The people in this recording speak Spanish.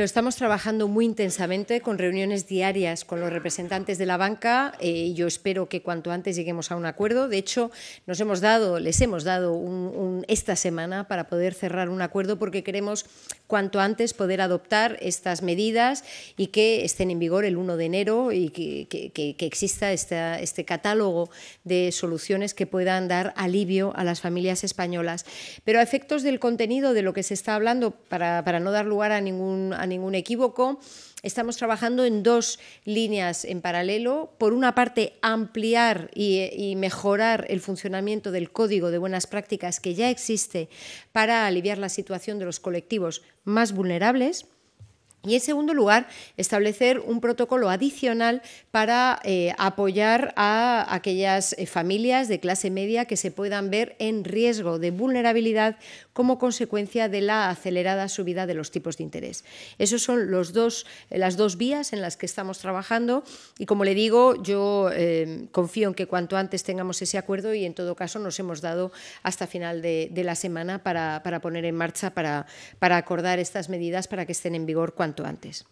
estamos trabajando muy intensamente con reuniones diarias con los representantes de la banca. Eh, yo espero que cuanto antes lleguemos a un acuerdo. De hecho, nos hemos dado, les hemos dado esta semana para poder cerrar un acuerdo porque queremos cuanto antes poder adoptar estas medidas y que estén en vigor el 1 de enero y que, exista este catálogo de soluciones que puedan dar alivio a las familias españolas. Pero a efectos del contenido de lo que se está hablando, para no dar lugar a ningún a ningún equívoco. Estamos trabajando en dos líneas en paralelo. Por una parte, ampliar y, mejorar el funcionamiento del código de buenas prácticas que ya existe para aliviar la situación de los colectivos más vulnerables y en segundo lugar, establecer un protocolo adicional para eh, apoyar a aquellas eh, familias de clase media que se puedan ver en riesgo de vulnerabilidad como consecuencia de la acelerada subida de los tipos de interés. Esas son los dos, eh, las dos vías en las que estamos trabajando y, como le digo, yo confío en que cuanto antes tengamos ese acuerdo y, en todo caso, nos hemos dado hasta final de, la semana para, poner en marcha, para, para acordar estas medidas para que estén en vigor cuanto cuanto antes.